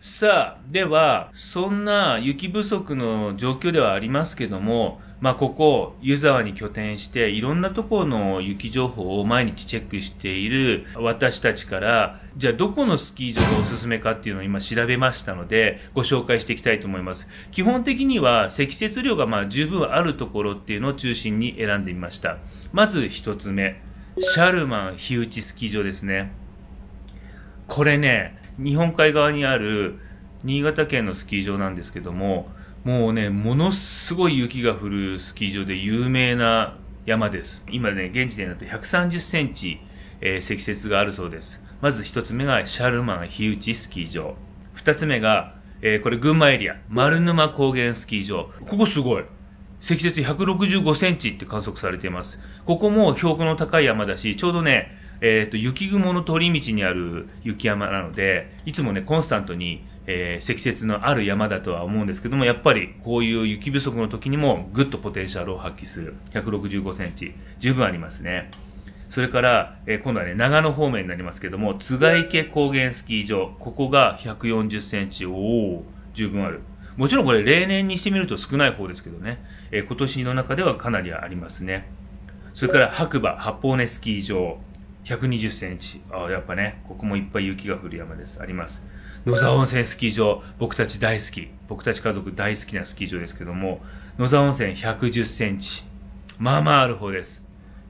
さあ、では、そんな雪不足の状況ではありますけども、まあ、ここ、湯沢に拠点して、いろんなところの雪情報を毎日チェックしている私たちから、じゃあどこのスキー場がおすすめかっていうのを今調べましたので、ご紹介していきたいと思います。基本的には積雪量がまあ十分あるところっていうのを中心に選んでみました。まず一つ目、シャルマン日打ちスキー場ですね。これね、日本海側にある新潟県のスキー場なんですけどももうねものすごい雪が降るスキー場で有名な山です今ね現時点だと1 3 0センチ、えー、積雪があるそうですまず1つ目がシャルマン火打スキー場2つ目が、えー、これ群馬エリア丸沼高原スキー場ここすごい積雪165センチって観測されていますここも標高の高い山だしちょうどねえっ、ー、と、雪雲の通り道にある雪山なので、いつもね、コンスタントに、えー、積雪のある山だとは思うんですけども、やっぱりこういう雪不足の時にもぐっとポテンシャルを発揮する。165センチ。十分ありますね。それから、えー、今度はね、長野方面になりますけども、津賀池高原スキー場。ここが140センチ。おお十分ある。もちろんこれ例年にしてみると少ない方ですけどね、えー、今年の中ではかなりありますね。それから白馬八方根スキー場。120センチ。あやっぱね、ここもいっぱい雪が降る山です。あります。野沢温泉スキー場、僕たち大好き。僕たち家族大好きなスキー場ですけども、野沢温泉110センチ。まあまあある方です。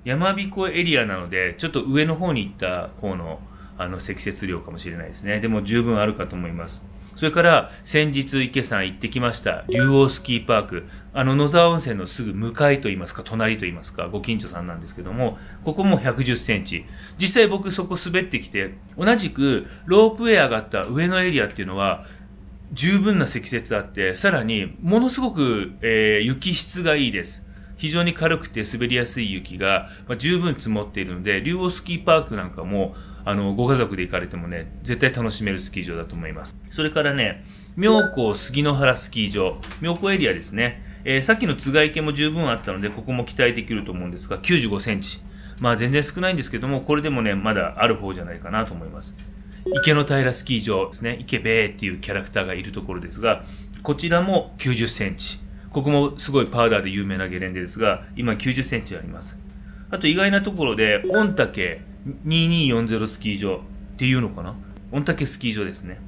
山彦エリアなので、ちょっと上の方に行った方の、あの、積雪量かもしれないですね。でも十分あるかと思います。それから先日池さん行ってきました竜王スキーパーク。あの野沢温泉のすぐ向かいといいますか、隣といいますか、ご近所さんなんですけども、ここも110センチ。実際僕そこ滑ってきて、同じくロープウェア上がった上のエリアっていうのは、十分な積雪あって、さらにものすごく、えー、雪質がいいです。非常に軽くて滑りやすい雪が、まあ、十分積もっているので、竜王スキーパークなんかもあの、ご家族で行かれてもね、絶対楽しめるスキー場だと思います。それからね、妙高杉の原スキー場、妙高エリアですね。えー、さっきの津賀池も十分あったので、ここも期待できると思うんですが、95センチ。まあ全然少ないんですけども、これでもね、まだある方じゃないかなと思います。池の平スキー場ですね。池べーっていうキャラクターがいるところですが、こちらも90センチ。ここもすごいパウダーで有名なゲレンデですが、今90センチあります。あと意外なところで、御嶽、2240スキー場っていうのかな御嶽スキー場ですね。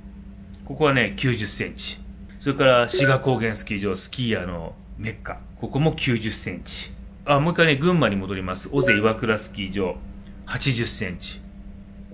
ここはね、90センチ。それから、志賀高原スキー場、スキーヤーのメッカ。ここも90センチ。あ、もう一回ね、群馬に戻ります。尾瀬岩倉スキー場、80センチ。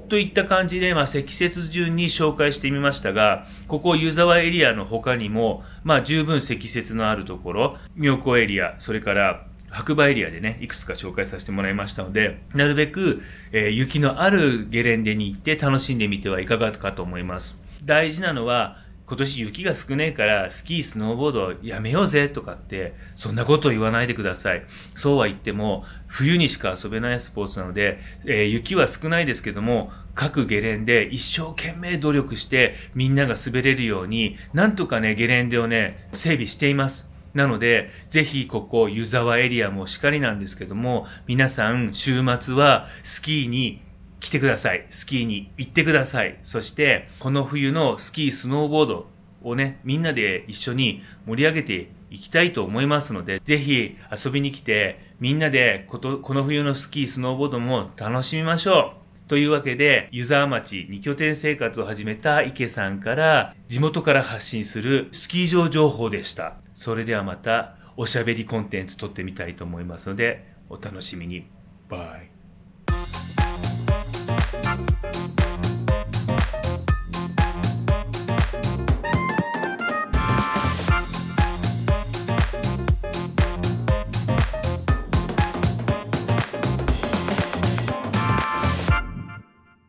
といった感じで、まあ、積雪順に紹介してみましたが、ここ湯沢エリアの他にも、まあ、十分積雪のあるところ、妙高エリア、それから白馬エリアでね、いくつか紹介させてもらいましたので、なるべく、えー、雪のあるゲレンデに行って楽しんでみてはいかがかと思います。大事なのは、今年雪が少ないからスキー、スノーボードやめようぜとかって、そんなこと言わないでください。そうは言っても、冬にしか遊べないスポーツなので、えー、雪は少ないですけども、各ゲレンデ一生懸命努力してみんなが滑れるように、なんとかね、ゲレンデをね、整備しています。なので、ぜひここ湯沢エリアもしかりなんですけども、皆さん週末はスキーに来てください。スキーに行ってください。そして、この冬のスキー、スノーボードをね、みんなで一緒に盛り上げていきたいと思いますので、ぜひ遊びに来て、みんなでことこの冬のスキー、スノーボードも楽しみましょう。というわけで、湯沢町に拠点生活を始めた池さんから、地元から発信するスキー場情報でした。それではまた、おしゃべりコンテンツ撮ってみたいと思いますので、お楽しみに。バイ。